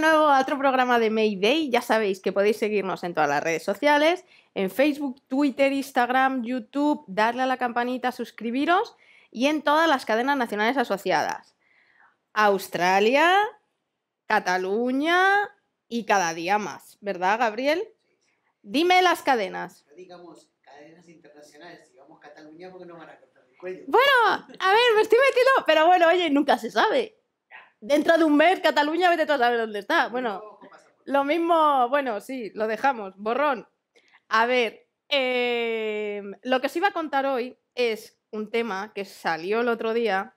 nuevo a otro programa de Mayday. Ya sabéis que podéis seguirnos en todas las redes sociales, en Facebook, Twitter, Instagram, YouTube, darle a la campanita, suscribiros y en todas las cadenas nacionales asociadas. Australia, Cataluña y cada día más, ¿verdad, Gabriel? Dime las cadenas. digamos cadenas internacionales, digamos Cataluña porque no van a cortar el cuello. Bueno, a ver, me estoy metiendo, pero bueno, oye, nunca se sabe dentro de un mes Cataluña, vete tú a saber dónde está. Bueno, lo mismo, bueno, sí, lo dejamos, borrón. A ver, em, lo que os iba a contar hoy es un tema que salió el otro día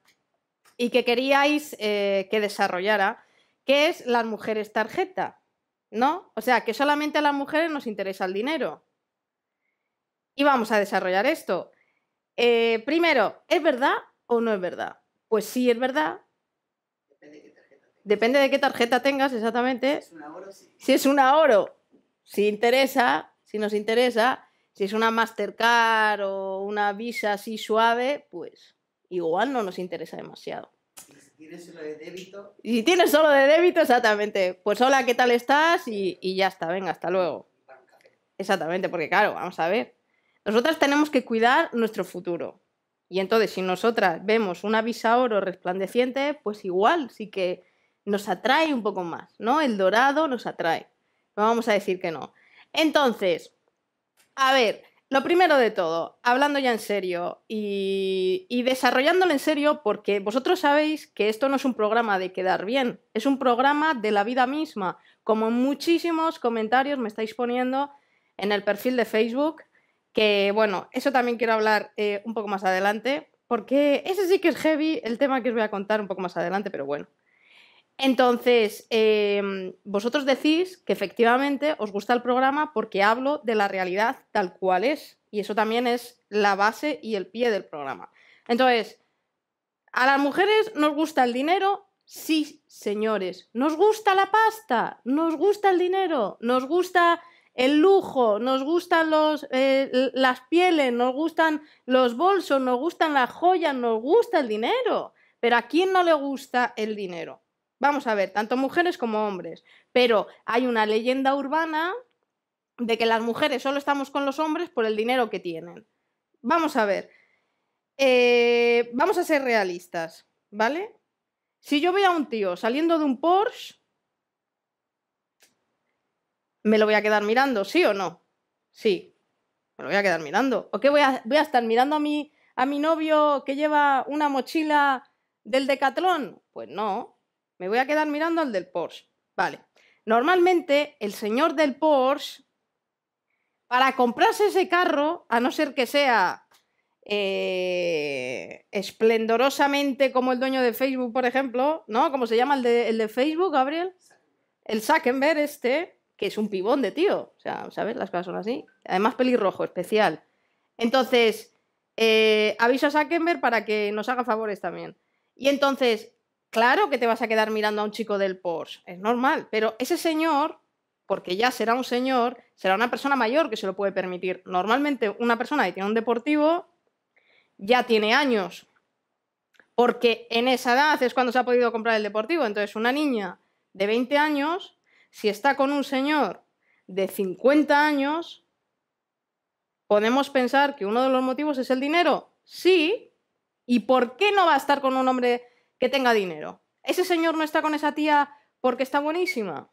y que queríais eh, que desarrollara, que es las mujeres tarjeta, ¿no? O sea, que solamente a las mujeres nos interesa el dinero. Y vamos a desarrollar esto. Eh, primero, ¿es verdad o no es verdad? Pues sí es verdad Depende de qué tarjeta tengas exactamente. Si es una oro, si interesa, si nos interesa, si es una Mastercard o una Visa así suave, pues igual no nos interesa demasiado. ¿Y si tienes solo de débito. Y si tienes solo de débito, exactamente. Pues hola, ¿qué tal estás? Y, y ya está, venga, hasta luego. Exactamente, porque claro, vamos a ver. Nosotras tenemos que cuidar nuestro futuro. Y entonces, si nosotras vemos una visa oro resplandeciente, pues igual sí que nos atrae un poco más, ¿no? El dorado nos atrae. vamos a decir que no. Entonces, a ver, lo primero de todo, hablando ya en serio y, desarrollándolo en serio, porque vosotros sabéis que esto no es un programa de quedar bien, es un programa de la vida misma, como muchísimos comentarios me estáis poniendo en el perfil de Facebook, que bueno, eso también quiero hablar eh, un poco más adelante, porque ese sí que es heavy, el tema que os voy a contar un poco más adelante, pero bueno. Entonces, em, vosotros decís que efectivamente os gusta el programa porque hablo de la realidad tal cual es. Y eso también es la base y el pie del programa. Entonces, a las mujeres nos gusta el dinero, sí, señores. Nos gusta la pasta, nos gusta el dinero, nos gusta el lujo, nos gustan eh, las pieles, nos gustan los bolsos, nos gustan las joyas, nos gusta el dinero. Pero ¿a quién no le gusta el dinero? vamos a ver, tanto mujeres como hombres, pero hay una leyenda urbana de que las mujeres solo estamos con los hombres por el dinero que tienen. Vamos a ver, eh, vamos a ser realistas, ¿vale? Si yo veo a un tío saliendo de un Porsche, ¿me lo voy a quedar mirando, sí o no? Sí, me lo voy a quedar mirando. ¿O qué voy a, a estar mirando a mi, a mi novio que lleva una mochila del Decathlon? Pues no, me voy a quedar mirando al del Porsche. Vale. Normalmente el señor del Porsche, para comprarse ese carro, a no ser que sea eh, esplendorosamente como el dueño de Facebook, por ejemplo, ¿no? ¿Cómo se llama el de, Facebook, Gabriel? El Sackenberg este, que es un pibón de tío. O sea, ¿sabes? Las cosas son así. Además, pelirrojo, especial. Entonces, eh, aviso a Zuckerberg para que nos haga favores también. Y entonces, Claro que te vas a quedar mirando a un chico del Porsche, es normal, pero ese señor, porque ya será un señor, será una persona mayor que se lo puede permitir. Normalmente una persona que tiene un deportivo ya tiene años, porque en esa edad es cuando se ha podido comprar el deportivo. Entonces una niña de 20 años, si está con un señor de 50 años, podemos pensar que uno de los motivos es el dinero. Sí, ¿y por qué no va a estar con un hombre que tenga dinero. ¿Ese señor no está con esa tía porque está buenísima?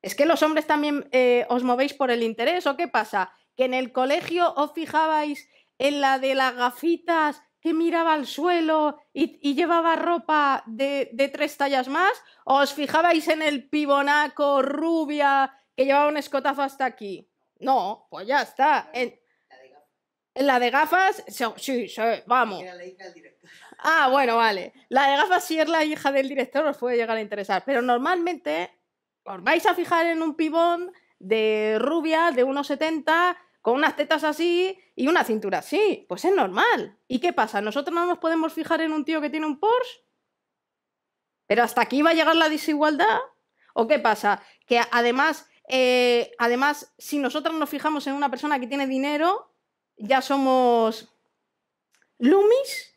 ¿Es que los hombres también eh, os movéis por el interés o qué pasa? ¿Que en el colegio os fijabais en la de las gafitas que miraba al suelo y, llevaba ropa de, tres tallas más? ¿O os fijabais en el pibonaco rubia que llevaba un escotazo hasta aquí? No, pues ya está. En, la de gafas, sí, vamos. Era la hija del director. Ah, bueno, vale. La de gafas si es la hija del director, os puede llegar a interesar. Pero normalmente os vais a fijar en un pibón de rubia, de 1,70, con unas tetas así y una cintura así. Pues es normal. ¿Y qué pasa? ¿Nosotros no nos podemos fijar en un tío que tiene un Porsche? ¿Pero hasta aquí va a llegar la desigualdad? ¿O qué pasa? Que además, eh, además si nosotras nos fijamos en una persona que tiene dinero, ya somos lumis,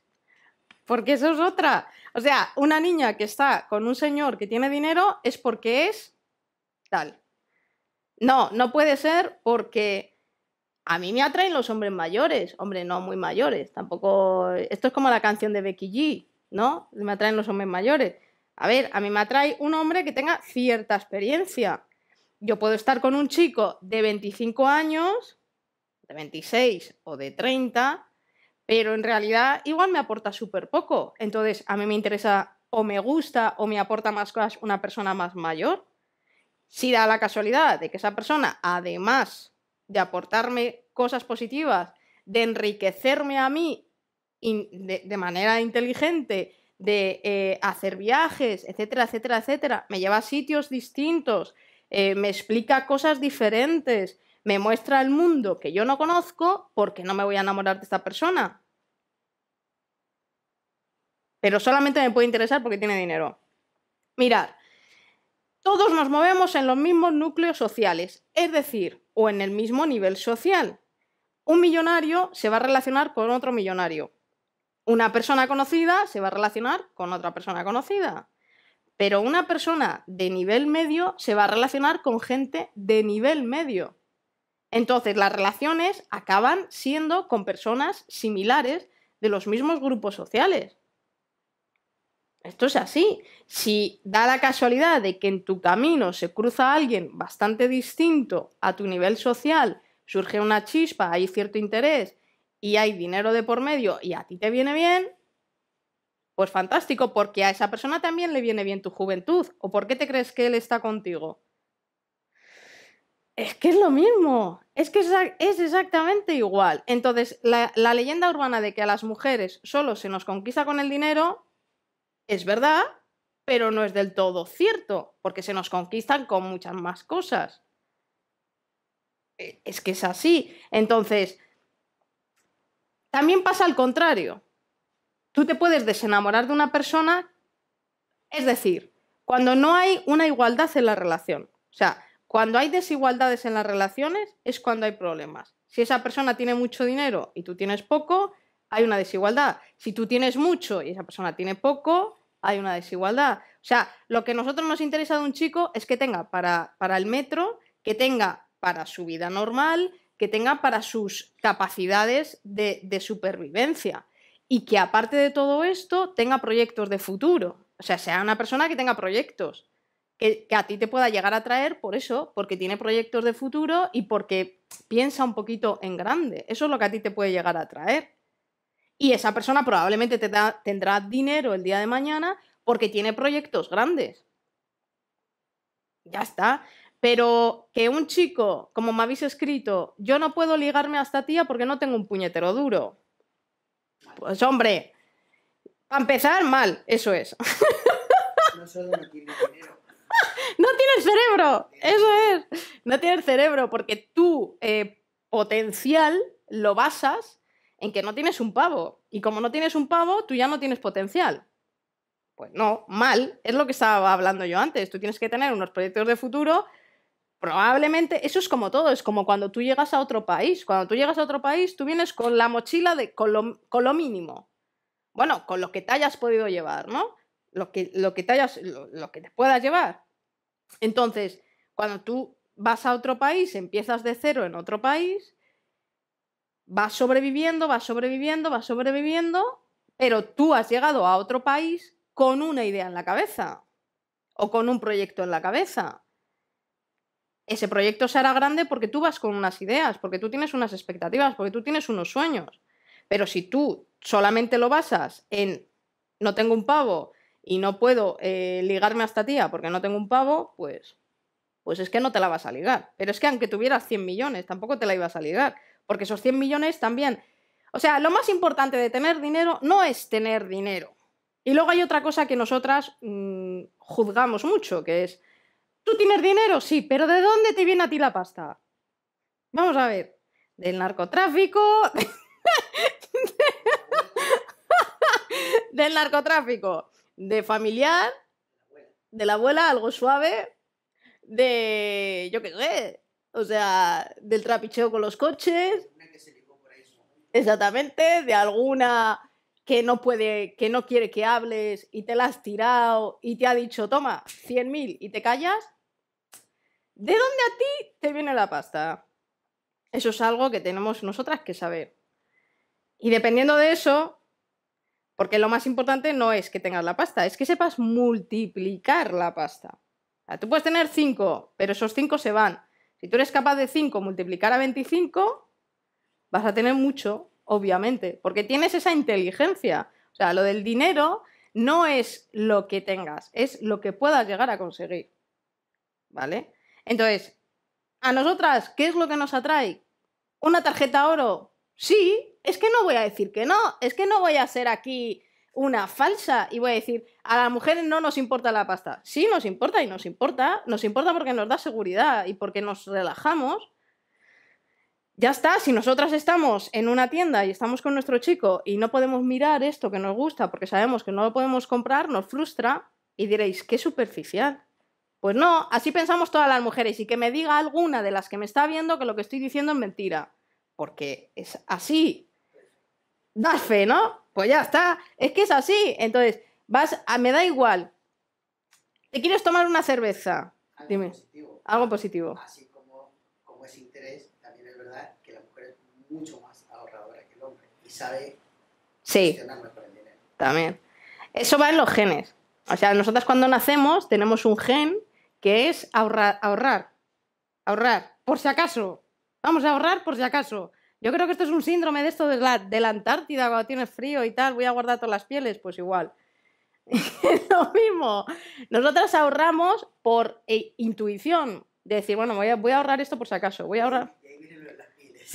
porque eso es otra. O sea, una niña que está con un señor que tiene dinero es porque es tal. No, no puede ser porque a mí me atraen los hombres mayores, hombre, no muy mayores, tampoco... Esto es como la canción de Becky G, ¿no? Me atraen los hombres mayores. A ver, a mí me atrae un hombre que tenga cierta experiencia. Yo puedo estar con un chico de 25 años 26 o de 30, pero en realidad igual me aporta súper poco. Entonces, a mí me interesa o me gusta o me aporta más cosas una persona más mayor. Si da la casualidad de que esa persona, además de aportarme cosas positivas, de enriquecerme a mí de, manera inteligente, de eh, hacer viajes, etcétera, etcétera, etcétera, me lleva a sitios distintos, eh, me explica cosas diferentes, me muestra el mundo que yo no conozco porque no me voy a enamorar de esta persona. Pero solamente me puede interesar porque tiene dinero. Mirad, todos nos movemos en los mismos núcleos sociales, es decir, o en el mismo nivel social. Un millonario se va a relacionar con otro millonario. Una persona conocida se va a relacionar con otra persona conocida. Pero una persona de nivel medio se va a relacionar con gente de nivel medio. Entonces, las relaciones acaban siendo con personas similares de los mismos grupos sociales. Esto es así. Si da la casualidad de que en tu camino se cruza alguien bastante distinto a tu nivel social, surge una chispa, hay cierto interés y hay dinero de por medio y a ti te viene bien, pues fantástico, porque a esa persona también le viene bien tu juventud. ¿O por qué te crees que él está contigo? Es que es lo mismo, es que es exactamente igual. Entonces, la, leyenda urbana de que a las mujeres solo se nos conquista con el dinero es verdad, pero no es del todo cierto, porque se nos conquistan con muchas más cosas. E, es que es así. Entonces, también pasa al contrario. Tú te puedes desenamorar de una persona, es decir, cuando no hay una igualdad en la relación. O sea, cuando hay desigualdades en las relaciones es cuando hay problemas. Si esa persona tiene mucho dinero y tú tienes poco, hay una desigualdad. Si tú tienes mucho y esa persona tiene poco, hay una desigualdad. O sea, lo que a nosotros nos interesa de un chico es que tenga para, para el metro, que tenga para su vida normal, que tenga para sus capacidades de, de, supervivencia y que aparte de todo esto tenga proyectos de futuro. O sea, sea una persona que tenga proyectos que, a ti te pueda llegar a traer por eso, porque tiene proyectos de futuro y porque piensa un poquito en grande. Eso es lo que a ti te puede llegar a traer. Y esa persona probablemente tendrá dinero el día de mañana porque tiene proyectos grandes. Ya está. Pero que un chico, como me habéis escrito, yo no puedo ligarme a esta tía porque no tengo un puñetero duro. Pues hombre, para empezar, mal, eso es. No solo no tiene dinero, no tiene cerebro, eso es. No tienes cerebro porque tu eh, potencial lo basas en que no tienes un pavo. Y como no tienes un pavo, tú ya no tienes potencial. Pues no, mal, es lo que estaba hablando yo antes. Tú tienes que tener unos proyectos de futuro. Probablemente, eso es como todo, es como cuando tú llegas a otro país. Cuando tú llegas a otro país, tú vienes con la mochila de, con, con lo mínimo. Bueno, con lo que te hayas podido llevar, ¿no? lo que, te, puedas llevar. Entonces, cuando tú vas a otro país, empiezas de cero en otro país, vas sobreviviendo, vas sobreviviendo, vas sobreviviendo, pero tú has llegado a otro país con una idea en la cabeza o con un proyecto en la cabeza. Ese proyecto será grande porque tú vas con unas ideas, porque tú tienes unas expectativas, porque tú tienes unos sueños. Pero si tú solamente lo basas en no tengo un pavo, y no puedo eh, ligarme a esta tía ah, porque no tengo un pavo, pues, pues es que no te la vas a ligar. Pero es que aunque tuvieras 100 millones, tampoco te la ibas a ligar, porque esos 100 millones también... O sea, lo más importante de tener dinero no es tener dinero. Y luego hay otra cosa que nosotras mm, juzgamos mucho, que es, tú tienes dinero, sí, pero ¿de dónde te viene a ti la pasta? Vamos a ver, del narcotráfico... del narcotráfico, de familiar, de la abuela, algo suave, de yo qué sé, o sea, del trapicheo con los coches. Exactamente, de alguna que no puede, que no quiere que hables y te la has tirado y te ha dicho, toma, 100.000 y te callas. ¿De dónde a ti te viene la pasta? Eso es algo que tenemos nosotras que saber. Y dependiendo de eso, porque lo más importante no es que tengas la pasta, es que sepas multiplicar la pasta. tú puedes tener 5, pero esos 5 se van. Si tú eres capaz de 5 multiplicar a 25, vas a tener mucho, obviamente, porque tienes esa inteligencia. O sea, lo del dinero no es lo que tengas, es lo que puedas llegar a conseguir. ¿Vale? Entonces, ¿a nosotras qué es lo que nos atrae? ¿Una tarjeta oro? Sí, es que no voy a decir que no, es que no voy a ser aquí una falsa y voy a decir, a las mujeres no nos importa la pasta. Sí, nos importa y nos importa, nos importa porque nos da seguridad y porque nos relajamos. Ya está, si nosotras estamos en una tienda y estamos con nuestro chico y no podemos mirar esto que nos gusta porque sabemos que no lo podemos comprar, nos frustra y diréis, qué superficial. Pues no, así pensamos todas las mujeres y que me diga alguna de las que me está viendo que lo que estoy diciendo es mentira, porque es así, das fe, ¿no? Pues ya está, es que es así. Entonces, vas a, me da igual. ¿Te quieres tomar una cerveza? Algo Dime. Positivo. Algo positivo. Así como, interés, también es verdad que la mujer es mucho más ahorradora que el hombre y sabe sí. el dinero. También. Eso va en los genes. O sea, nosotras cuando nacemos tenemos un gen que es ahorrar, ahorrar, ahorrar, por si acaso. Vamos a ahorrar por si acaso. Yo creo que esto es un síndrome de esto de la, de Antártida, cuando tienes frío y tal, voy a guardar todas las pieles, pues igual. lo mismo. Nosotras ahorramos por eh, intuición. De decir, bueno, voy a, ahorrar esto por si acaso. Voy a ahorrar. Y ahí de las pieles.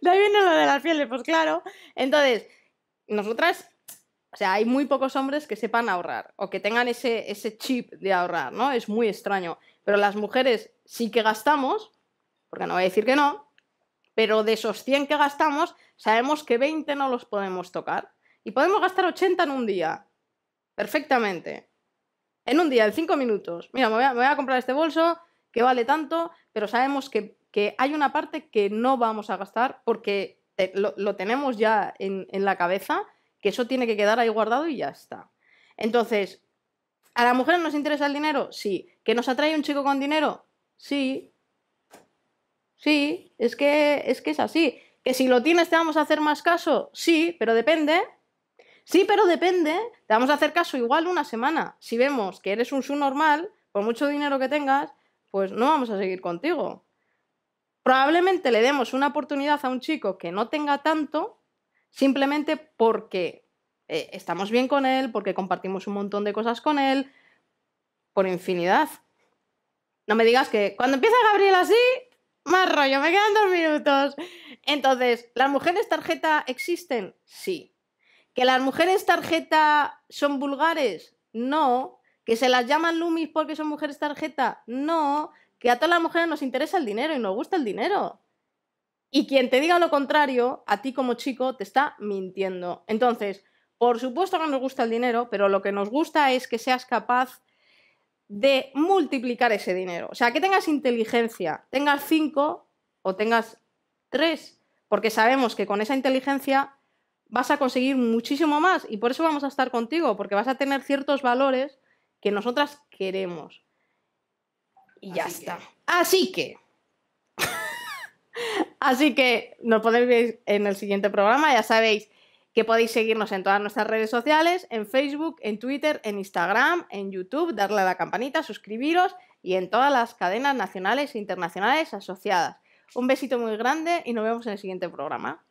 de viene lo de las pieles, pues claro. Entonces, nosotras. O sea, hay muy pocos hombres que sepan ahorrar o que tengan ese, ese chip de ahorrar, ¿no? Es muy extraño. Pero las mujeres sí que gastamos, porque no voy a decir que no, pero de esos 100 que gastamos, sabemos que 20 no los podemos tocar. Y podemos gastar 80 en un día, perfectamente. En un día, en 5 minutos. Mira, me voy, a, comprar este bolso que vale tanto, pero sabemos que, hay una parte que no vamos a gastar porque lo, tenemos ya en, en la cabeza, que eso tiene que quedar ahí guardado y ya está. Entonces, ¿a la mujer nos interesa el dinero? Sí. ¿Que nos atrae un chico con dinero? Sí, Sí, es que, es que es así. Que si lo tienes te vamos a hacer más caso. Sí, pero depende. Sí, pero depende. Te vamos a hacer caso igual una semana. Si vemos que eres un normal por mucho dinero que tengas, pues no vamos a seguir contigo. Probablemente le demos una oportunidad a un chico que no tenga tanto simplemente porque eh, estamos bien con él, porque compartimos un montón de cosas con él, por infinidad. No me digas que cuando empieza Gabriel así, más rollo, me quedan dos minutos. Entonces, ¿las mujeres tarjeta existen? Sí. ¿Que las mujeres tarjeta son vulgares? No. ¿Que se las llaman lumis porque son mujeres tarjeta? No. Que a todas las mujeres nos interesa el dinero y nos gusta el dinero. Y quien te diga lo contrario, a ti como chico, te está mintiendo. Entonces, por supuesto que nos gusta el dinero, pero lo que nos gusta es que seas capaz de multiplicar ese dinero. O sea, que tengas inteligencia, tengas 5 o tengas 3 porque sabemos que con esa inteligencia vas a conseguir muchísimo más y por eso vamos a estar contigo, porque vas a tener ciertos valores que nosotras queremos. Y ya está. Así que... Así que nos podéis ver en el siguiente programa, ya sabéis, que podéis seguirnos en todas nuestras redes sociales, en Facebook, en Twitter, en Instagram, en YouTube, darle a la campanita, suscribiros y en todas las cadenas nacionales e internacionales asociadas. Un besito muy grande y nos vemos en el siguiente programa.